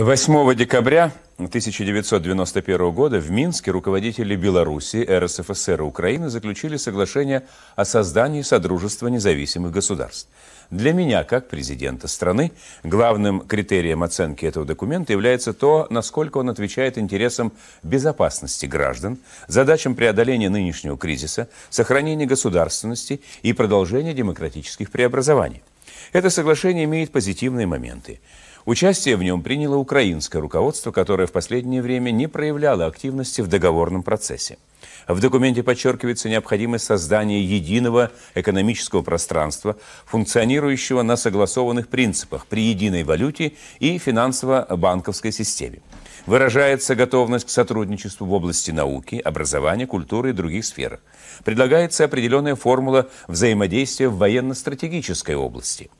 8 декабря 1991 года в Минске руководители Белоруссии, РСФСР и Украины заключили соглашение о создании Содружества независимых государств. Для меня, как президента страны, главным критерием оценки этого документа является то, насколько он отвечает интересам безопасности граждан, задачам преодоления нынешнего кризиса, сохранения государственности и продолжения демократических преобразований. Это соглашение имеет позитивные моменты. Участие в нем приняло украинское руководство, которое в последнее время не проявляло активности в договорном процессе. В документе подчеркивается необходимость создания единого экономического пространства, функционирующего на согласованных принципах при единой валюте и финансово-банковской системе. Выражается готовность к сотрудничеству в области науки, образования, культуры и других сферах. Предлагается определенная формула взаимодействия в военно-стратегической области –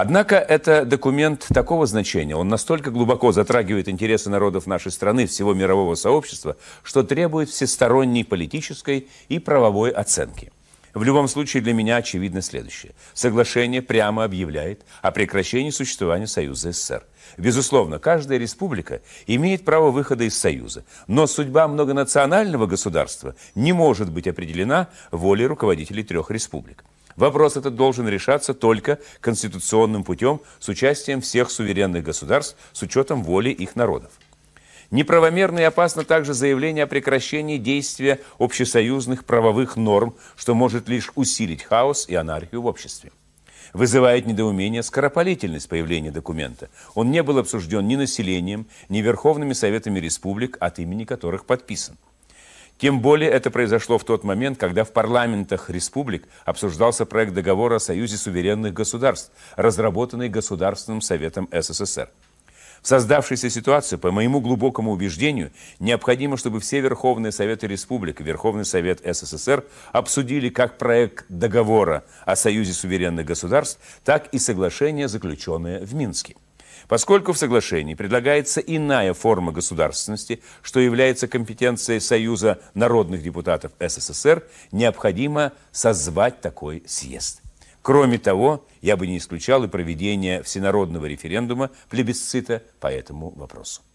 Однако это документ такого значения, он настолько глубоко затрагивает интересы народов нашей страны, всего мирового сообщества, что требует всесторонней политической и правовой оценки. В любом случае для меня очевидно следующее. Соглашение прямо объявляет о прекращении существования Союза СССР. Безусловно, каждая республика имеет право выхода из Союза, но судьба многонационального государства не может быть определена волей руководителей трех республик. Вопрос этот должен решаться только конституционным путем с участием всех суверенных государств с учетом воли их народов. Неправомерно и опасно также заявление о прекращении действия общесоюзных правовых норм, что может лишь усилить хаос и анархию в обществе. Вызывает недоумение скоропалительность появления документа. Он не был обсужден ни населением, ни Верховными Советами Республик, от имени которых подписан. Тем более это произошло в тот момент, когда в парламентах республик обсуждался проект договора о Союзе суверенных государств, разработанный Государственным Советом СССР. В создавшейся ситуации, по моему глубокому убеждению, необходимо, чтобы все Верховные Советы Республик и Верховный Совет СССР обсудили как проект договора о Союзе суверенных государств, так и соглашение, заключенное в Минске. Поскольку в соглашении предлагается иная форма государственности, что является компетенцией Союза народных депутатов СССР, необходимо созвать такой съезд. Кроме того, я бы не исключал и проведение всенародного референдума плебисцита по этому вопросу.